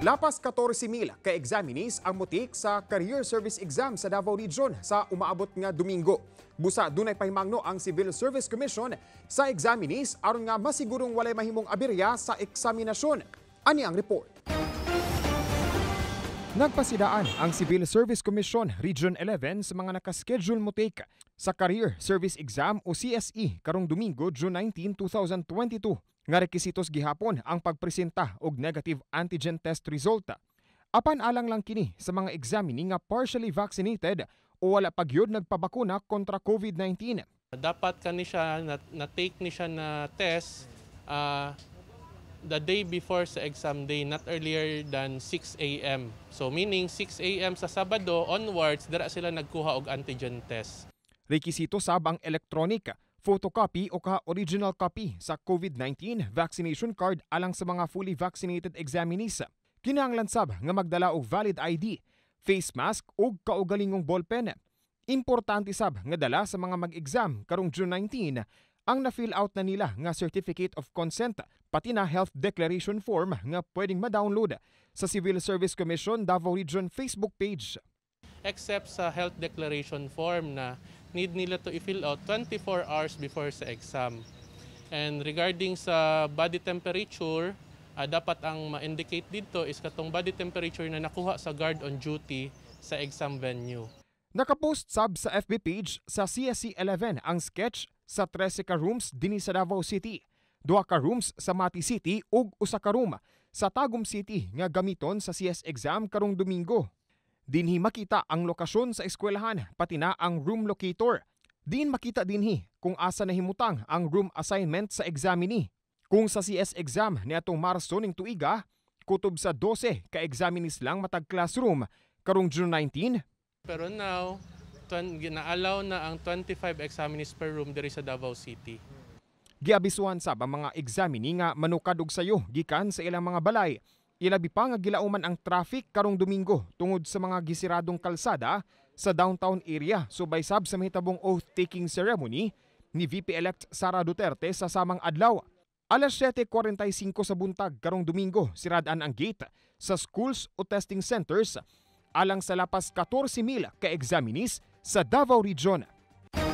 Lapas 14,000 ka-examinees ang mutik sa Career Service Exam sa Davao Region sa umaabot nga Domingo. Busa dunay pahimangno ang Civil Service Commission sa examinees aron nga masigurong walay mahimong abirya sa eksaminasyon. Ani ang report. Nagpasidaan ang Civil Service Commission Region 11 sa mga nakaschedule mo take sa Career Service Exam o CSE karong Domingo, June 19, 2022 nga rekisitos gihapon ang pagpresenta og negative antigen test resulta. Apan alang lang kini sa mga examinee nga partially vaccinated o wala pagyod nagpabakuna kontra COVID-19. Dapat kani siya na, na take ni siya na test uh, the day before sa exam day, not earlier than 6 a.m. So meaning 6 a.m. sa Sabado onwards, dara sila nagkuha og antigen test. Rekisito sab ang electronic, photocopy o ka original copy sa COVID-19 vaccination card alang sa mga fully vaccinated examinees. Kinahanglan sab nga magdala og valid ID, face mask o kaugalingong ballpen. Importante sab nga dala sa mga mag-exam karong June 19 ang na-fill out na nila nga Certificate of Consent pati na Health Declaration Form nga pwedeng ma-download sa Civil Service Commission Davao Region Facebook page. Except sa Health Declaration Form na need nila to i-fill out 24 hours before sa exam. And regarding sa body temperature, uh, dapat ang ma-indicate dito is katong body temperature na nakuha sa guard on duty sa exam venue. Nakapost sub sa FB page sa CSC 11 e ang sketch sa 13 ka rooms dinhi sa Davao City, duha ka rooms sa Mati City ug usa ka room sa Tagum City nga gamiton sa CS exam karong Domingo. Dinhi makita ang lokasyon sa eskwelahan pati na ang room locator. Din makita dinhi kung asa na himutang ang room assignment sa exam Kung sa CS exam ni atong Marso ning tuiga, kutob sa 12 ka examinis lang matag classroom karong June 19. Pero now, naallow na ang 25 examinees per room diri sa Davao City. Giabiswan sab ang mga examinee nga manukadog sayo gikan sa ilang mga balay. Ilabi pa nga gilauman ang traffic karong Domingo tungod sa mga gisiradong kalsada sa downtown area subay sab sa mitabong oath-taking ceremony ni VP-elect Sara Duterte sa samang adlaw. Alas 7.45 sa buntag karong Domingo siradaan ang gate sa schools o testing centers alang sa lapas 14,000 ka-examinees Sadava Orizona.